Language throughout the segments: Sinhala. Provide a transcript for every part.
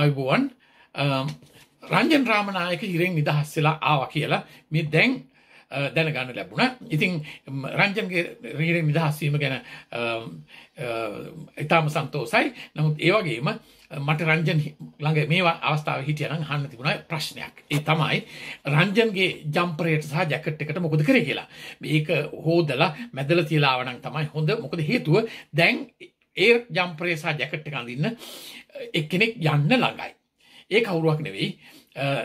අයබුවන් රංජන් රාමනායක ඉරෙන් නිදහස්සලා ආව කියලා මේ දැන් දැනගන්න ලැබුණ ඉතින් රංජන්ගේ රීරෙන් නිදහස්සීම ගැන ඉතාම සන්තෝසයි නමුත් ඒවගේම මට රංජන් ළඟ මේවා අවස්ථාව හිටියන හන්න තිබුණ ප්‍රශ්නයක් ඒ තමයි රංජන්ගේ ජම්පරයට සහ ජැකට් එකට මොකද කර කියලා ඒක හෝදලා මැදල තිලාවනක් තමයි හොඳ මොකද හේතුව දැන් ඒ ජම්ප්‍රේසා ජැකට් එක අඳින්න එක්කෙනෙක් යන්න ළඟයි. ඒ කවුරුවක් නෙවෙයි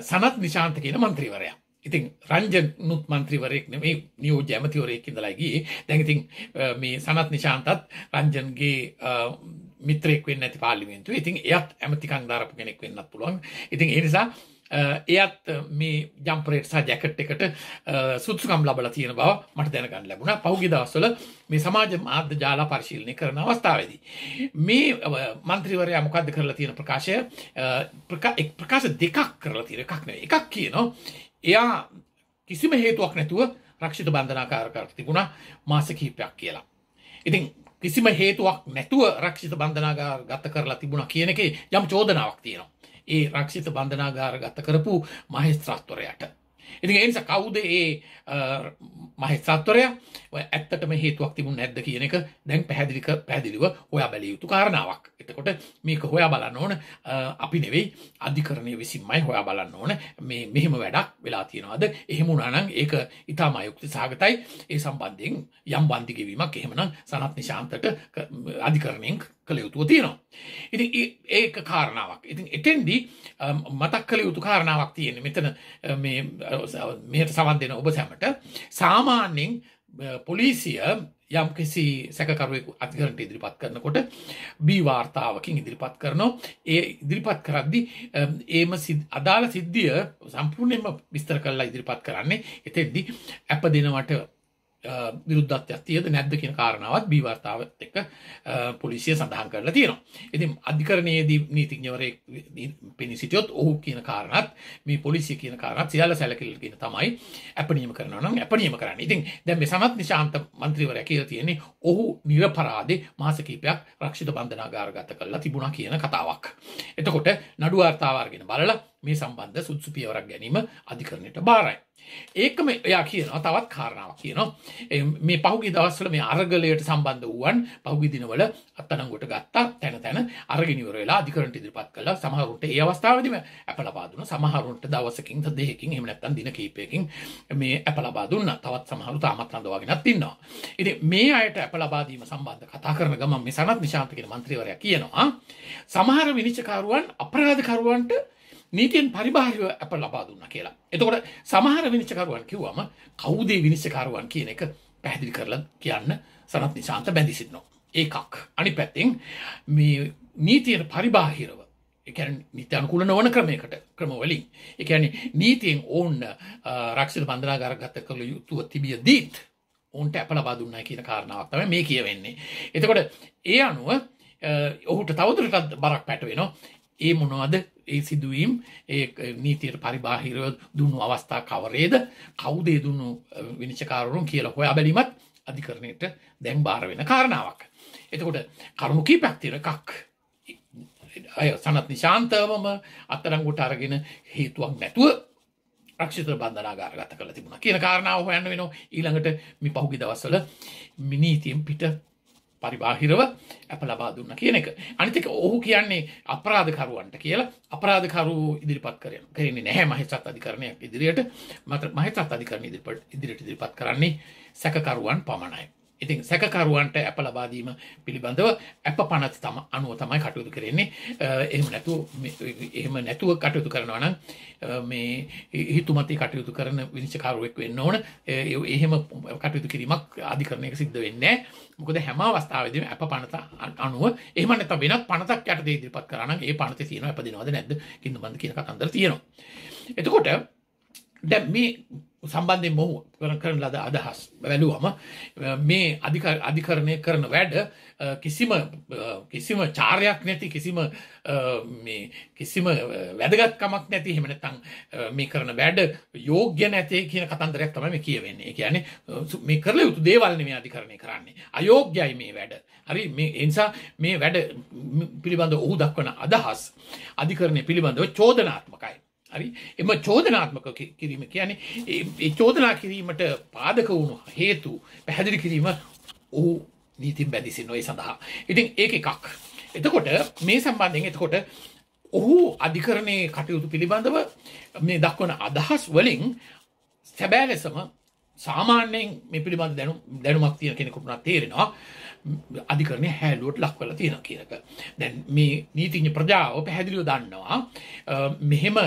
සනත් නිශාන්ත කියන මන්ත්‍රීවරයා. ඉතින් රංජන් නුත් මන්ත්‍රීවරයෙක් නෙමේ නියෝ ජැමතිවරයෙක් ඉඳලාගේ දැඟඉතින් මේ සනත් නිශාන්තත් රංජන්ගේ මිත්‍රෙක් වෙන්න ඇති පාලිමෙන්තු ඉතින් එයත් ඇමතිකං ධරපු කෙනෙක් වෙන්නත් පුළුවන් ඉතින් එනිසා එයත් මේ ජම්පරේට සහ ජැකට් එකට සුදුසුකම් ලබලා තියෙන බව මට දැනගන්න ලැබුණා. පහුගිය දවස්වල මේ සමාජ මාධ්‍ය ජාලා පරිශීලනය කරන අවස්ථාවේදී මේ മന്ത്രിවරයා මොකද්ද කරලා තියෙන ප්‍රකාශය ප්‍රකාශ දෙකක් කරලා තියෙන එකක් නෙවෙයි. එකක් කියනවා එයා කිසිම හේතුවක් නැතුව රක්ෂිත බන්ධනාකාරකරට තිබුණා මාස කිහිපයක් කියලා. ඉතින් කිසිම හේතුවක් නැතුව රක්ෂිත බන්ධනාගාර ගත කරලා තිබුණා කියන එකේ යම් චෝදනාවක් තියෙනවා. ඒ රක්ෂිත බන්ධනාගාරගත කරපු මහිස්ත්‍රාස්තොරයට. ඉතින් එනිසා කවුද ඒ මහිස්ත්‍රාස්තොරය ඇත්තටම හේතුවක් තිබුණ නැද්ද කියන එක දැන් පැහැදිලි පැහැදිලිව හොයා බැලිය යුතු කාරණාවක්. එතකොට මේක හොයා බලන්න ඕන අපි නෙවෙයි අධිකරණය විසින්මයි හොයා බලන්න ඕන මේ මෙහෙම වැඩක් වෙලා තියෙනවද? එහෙම වුණා නම් ඒක ඊටම අයුක්ති සහගතයි. ඒ සම්බන්ධයෙන් යම් බන්දි ගෙවීමක් එහෙමනම් සනත් නිශාන්තට අධිකරණයෙන් කළ යුතුව තියෙනවා. ඉති ඒක කාරණාවක් ඉතින් එතෙන්දී මතක් කළ යුතු කාරණාවක් තියෙන මෙතන මෙයට සවන් දෙෙන ඔබ සැමට සාමාන්‍යෙන් පොලිසිය යම් කිසි සැකරුවෙකු අධිකරට ඉදිරිපත් කරනකොට බී වාර්තාවකින් ඉදිරිපත් කරනවා ඒ ඉදිරිපත් කරද්දි ඒම අදාළ සිද්ධිය සම්පූර්ණයම විස්තර කරලා ඉදිරිපත් කරන්නේ එතෙද්දි ඇප දෙනවට විරුද්ධත්වයක් තියද නැද්ද කියන කාරණාවත් බීවර්තාවත් එක්ක පොලිසිය සඳහන් කරලා තියෙනවා. ඉතින් අධිකරණයේදී නීතිඥවරයෙක් පෙනී සිටියොත් ඔහු කියන කාරණාත් මේ පොලිසිය කියන කාරණාත් සියල්ල සැලකිල්ලගෙන තමයි අපණීම කරනවා නම් අපණීම කරන්නේ. ඉතින් දැන් මේ සමත් නිශාන්ත മന്ത്രിවරයා කියලා තියෙන්නේ ඔහු නිර්පරාදේ මාස කිහිපයක් රක්ෂිත බන්ධනාගාරගත කරලා තිබුණා කියන කතාවක්. එතකොට නඩු වාර්තාව අරගෙන බලලා මේ සම්බන්ධ සුත්සු පියවරක් ගැනීම අධිකරණයට බාරයි. ඒකම එයා කියනවා තවත් කාරණාවක් කියනවා මේ පහුගිය දවස්වල මේ අරගලයට සම්බන්ධ වූවන් පහුගිය දිනවල අත්අඩංගුවට ගත්තා තැන තැන අරගෙන ඉවර වෙලා අධිකරණයට ඉදිරිපත් කළා සමහරුන්ට ඒ අවස්ථාවේදීම ඇප ලබා දුන්නා සමහරුන්ට දවසකින් දෙකකින් එහෙම නැත්නම් දින කිහිපයකින් මේ ඇප ලබා දුන්නා තවත් සමහරු තාමත් රඳවාගෙනත් ඉන්නවා ඉතින් මේ අයට ඇප ලබා දීම සම්බන්ධ කතා කරන ගමන් මේ සනත් නිශාන්ත කියන മന്ത്രിවරයා කියනවා සමහර විනිශ්චයකරුවන් අපරාධකරුවන්ට නීතියෙන් පරිබාහිරව අප ලබා දුන්න කියලා. එතකොට සමහර විනිශ්චකරුවන් කිව්වම කවුදේ විනිශ්චකරුවන් කියන එක පැහැදිලි කරලා කියන්න සනත් නිශාන්ත බැඳි සිටිනවා. ඒකක් අනි පැත්තෙන් මේ නීතියට පරිබාහිරව එකැන නිත්‍යනුකූල නොවන ක්‍රමයකට ක්‍රමවලින් එකැන නීතියෙන් ඕන්න රක්ෂණ බන්ධනාගාර ගත කළ යුතුව තිබිය දීත් ඔන්ට ඇප ලබා දුන්නා කියන කාරණාවක්තම මේ කියවෙන්නේ. එතකොට ඒ අනුව ඔහුට තවදුරටත් බරක් පැටවෙනවා ඒ මොනවද ඒ සිදුවීම් ඒ නීතියට පරිබාහිරව දුන්නු අවස්ථා කවරේද කවුදේ දුන්නු විනිචකාරුන් කියලා හොයා බැලිමත් අධිකරණයට දැන් භාර වෙන කාරණාවක්. එතකොට කරුණු කීපයක් තියෙන එකක්. අය සනත් නිශාන්තවම අත්තරංගුට අරගෙන හේතුවක් නැතුව රක්ෂිත බන්ධනාගාර ගත කළ තිබුණා කියන කාරණාව හොයන්න වෙනවා ඊළඟට මේ පහුගිය දවස්වල මිනීතියෙන් පිට පරිබාහිරව ඇප ලබා දුන්න කියන එක. අනිතික ඔහු කියන්නේ අපරාධකරුවන්ට කියලා අපරාධකරු ඉදිරිපත් කරන කරන්නේ නැහැ මහිතත් අධිකරණයක් ඉදිරියට මත මහිතත් අධිකරණ ඉදිරිපත් ඉදිරියට ඉදිරිපත් කරන්නේ සැකකරුවන් පමණයි. ඉතින් සැකකරුවන්ට ඇප ලබාදීම පිළිබඳව ඇප පනත් තම අනුව තමයි කටයුතු කරන්නේ එහම නැතු එහෙම නැතුව කටයුතු කරනවා නම් මේ හිතුමති කටයුතු කරන විනිශකාරුවෙක් වෙන්න ඕන එහෙම කටයුතු කිරීමක් අධිකරණයක සිද්ධ වෙන්නේ මොකද හැම අවස්ථාවදම අප පනත අනුව එහමනත වෙනත් පනතක් යට ඉදිරිපත් කරන්න ඒ පනත තියෙන අපදිනවද නැද කින්දු බඳ කියන කතන්දර තියෙනවා එතකොට දැ මේ සම්බන්ධයෙන් මොහු කරන ලද අදහස් වැැලුවම මේ අධිකරණය කරන වැඩ කිසිම කිසිම චාරයක් නැති කිසිම කිසිම වැදගත්කමක් නැති හෙමනතං මේ කරන වැඩ යෝග්‍ය නැතේ කියන කතන්දරයක් තමයි කියවෙන්නේ කියන මේ කරල යුතු දේවල්න මේ අධිකරණය කරන්නේ අයෝග්‍යයි මේ වැඩ හරි මේ එනිසා මේ වැඩ පිළිබඳ ඔහු දක්වන අදහස් අධිකරණය පිළිබඳව චෝදනාත්මකයි හරි එම චෝදනාත්මක කිරීම කියන්නේ ඒ චෝදනා කිරීමට පාදක වුණු හේතු පැහැදිලි කිරීම ඔහු නීතින් බැඳිසි නොය සඳහා ඉතින් ඒක එකක් එතකොට මේ සම්බන්ධයෙන් එතකොට ඔහු අධිකරණය කටයුතු පිළිබඳව මේ දක්වන අදහස් වලින් සැබෑ ලෙසම සාමාන්‍යයෙන් මේ පිළිබඳ දැනුමක් තියෙන කෙනෙකුටුනා තේරෙනවා අධිකරණය හැලුවට ලක්වල තියෙන කියනක. දැන් මේ නීතිඥ ප්‍රජාව පැහැදිලිව දන්නවා මෙහෙම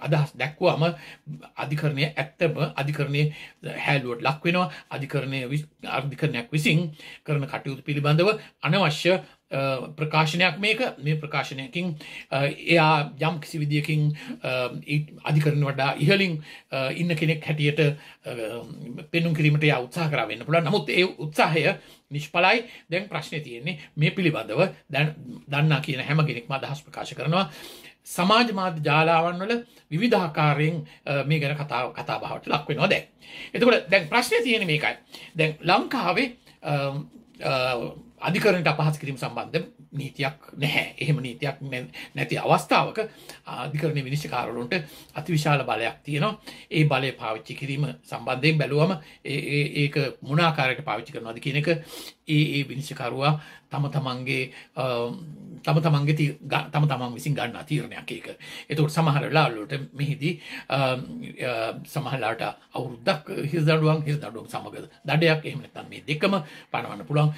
අදහස් දැක්වුවම අධිකරණය ඇත්තම අධිකරණය හැලුවට ලක්වෙනවා අධිකරණය අධිකරණයක් විසින් කරන කටයුතු පිළිබඳව අනවශ්‍ය ප්‍රකාශනයක් මේක මේ ප්‍රකාශනයකින් එයා යම් කිසි විදිියකින් අධිකරන වඩා ඉහලින් ඉන්න කෙනෙක් හැටියට පෙනුම් කිරීමට උත්සා කරවෙන්න පුළ නමුත් ඒ උත්සාහය නිෂ්පලයි දැන් ප්‍රශ්නය තියෙන්නේ මේ පිළිබඳව දැන් දන්නා කියන හැම කෙනෙක්ම අදහස් ප්‍රකාශ කරනවා සමාජ මාධ්‍ය ජාලාවන් වල විවිධාකාරයෙන් මේ ගැන කතාව කතා බහට ලක් වෙනවා දැන්. එතකොට දැන් ප්‍රශ්නේ තියෙන මේකයි. දැන් ලංකාවේ අධිකරණයට අපහාස කිරීම සම්බන්ධ නීතියක් නැහැ එහෙම නීතියක් නැති අවස්ථාවක ආධිකරණ විනිශ්චකාරලුන්ට අතිවිශාල බලයක් තියෙනවා ඒ බලය පාවිච්චි කිරීම සම්බන්ධයෙන් බැලුවම ඒක මුණාකාරයට පාවිච්චි කරනවාද කියන එක ඒ ඒ විනිශ්චකරුවා තම තමන්ගේ තම තමන්ගේ තම තමන් විසින් ගන්න තීරණයක් ඒක. එතකොට සමහර වෙලාවලට මෙහිදී සමහරලාට අවුරුද්දක් හිස් දඩුවම් හිස් දඩුවම් සමග දඩයක් එහෙම නැත්නම් මේ දෙකම පනවන්න පුළුවන්.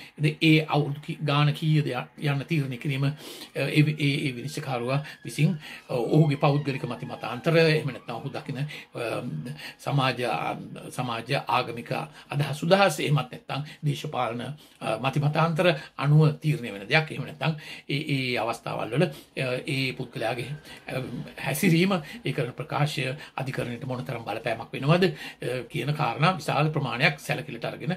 ඒ අවුරුදු ගාන කීයද යන තීරණය කිරීම ඒ විනිශ්චකාරවා විසින් ඔහුගේ පෞද්ගලික මති මතාන්තර එමනත් ඔහු දකින සමාජ සමාජ ආගමික අදහ සුදහස් එමත් නැත්තං දේශපාලන මතිමතාන්තර අනුව තීරණය වෙන දෙයක් එමනතං ඒ අවස්ථාවල් වල ඒ පුද්ගලයාගේ හැසිරීම ඒකරන ප්‍රකාශය අධිකරණයට මොනතරම් බලපෑමක් වෙනවද කියන කාරණ විශාල ප්‍රමාණයක් සැලකිලට අරගෙන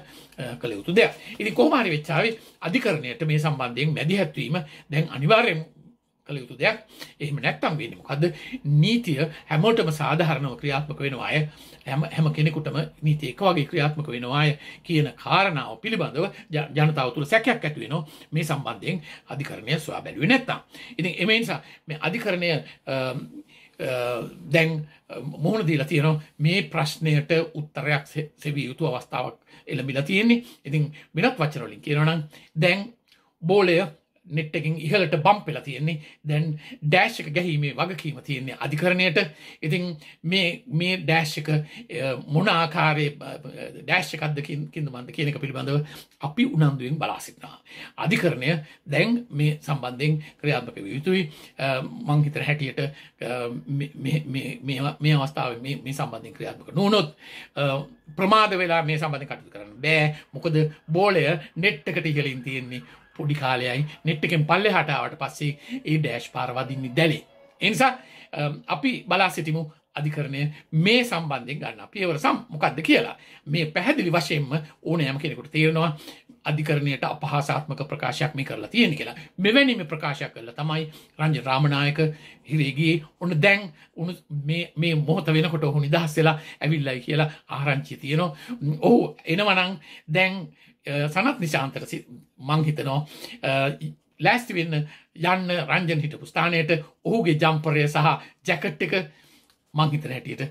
කළ යුතු දෙයක් ඉනි කෝමාරි වෙච්චාවේ අධිකරණයට මේ සම්බන්ධයෙන් මැදිහැත්ව නැතිවීම දැන් අනිවාර්යෙන් කළ යුතු දෙයක් එහෙම නැත්තම් වෙන්නේ මොකද්ද නීතිය හැමෝටම සාධාරණව ක්‍රියාත්මක වෙනවා අය හැම හැම කෙනෙකුටම නීතිය එක වගේ ක්‍රියාත්මක වෙනවා අය කියන කාරණාව පිළිබඳව ජනතාව තුළ සැකයක් ඇති වෙනවා මේ සම්බන්ධයෙන් අධිකරණය සොයා බැලුවේ නැත්තම් ඉතින් ඒ නිසා මේ අධිකරණය දැන් මුහුණ දීලා තියෙනවා මේ ප්‍රශ්නයට උත්තරයක් සෙවිය යුතු අවස්ථාවක් එළඹිලා තියෙන්නේ. ඉතින් වෙනත් වචන වලින් කියනවා නම් දැන් බෝලය නෙට්ටකින් ඉහලට බම්පෙලා තියෙන්නේ දැන් ඩෑශ්ක ගැහීමේ වගකීම තියෙන්නේ අධිකරණයට ඉතින් මේ මේ ඩෑශ්ක මොන ආකාරය ඩෑශ්කක්දකින්කින්ද මන්ද කියනක පිළිබඳව අපි උනන්දුවෙන් බලාසිටනා. අධිකරණය දැන් මේ සම්බන්ධයෙන් ක්‍රියාත්මක යුතුයි මංහිතර හැටියට මේ අවස්ථාව මේ සම්බන්ධින් ක්‍රියාත්මක නොනොත් ප්‍රමාද වෙලා මේ සම්බඳධ කටු කරන්න බෑ මොකද බෝලය නෙට්ටකට ඉහලින් තියෙන්නේ පොඩි කාලයයි නෙට් එකෙන් පල්ලෙ හටාවට පස්සේ ඒ ඩෑශ් පාරවදින්නේ දැලේ. එනිසා අපි බලා සිටිමු අධිකරණය මේ සම්බන්ධයෙන් ගන්න පියවර සම් මොකක්ද කියලා මේ පැහැදිලි වශයෙන්ම ඕනෑම කෙනෙකුට තේරෙනවා අධිකරණයට අපහාසාත්මක ප්‍රකාශයක් මේ කරලා තියෙන කියලා මෙවැනි මේ ප්‍රකාශයක් කරලා තමයි රංජ රාමනායක හිරේගේ ඔන්න දැන් උණු මේ මොහොත වෙනකොට ඔහු නිදහස් වෙලා ඇවිල්ලයි කියලා ආරංචිය තියෙනවා ඔහු එනවනම් දැන් සනත් නිශාන්තට මං හිතනවා ලෑස්ති වෙන්න යන්න රංජන් හිටපු ස්ථානයට ඔහුගේ ජම්පරය සහ ජැකට් එක මං හිතන හැටියට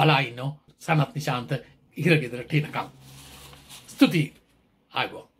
බලා ඉන්නෝ සනත් නිශාන්ත ඉහළ ගෙදරට එනකම් ස්තුතියි I will.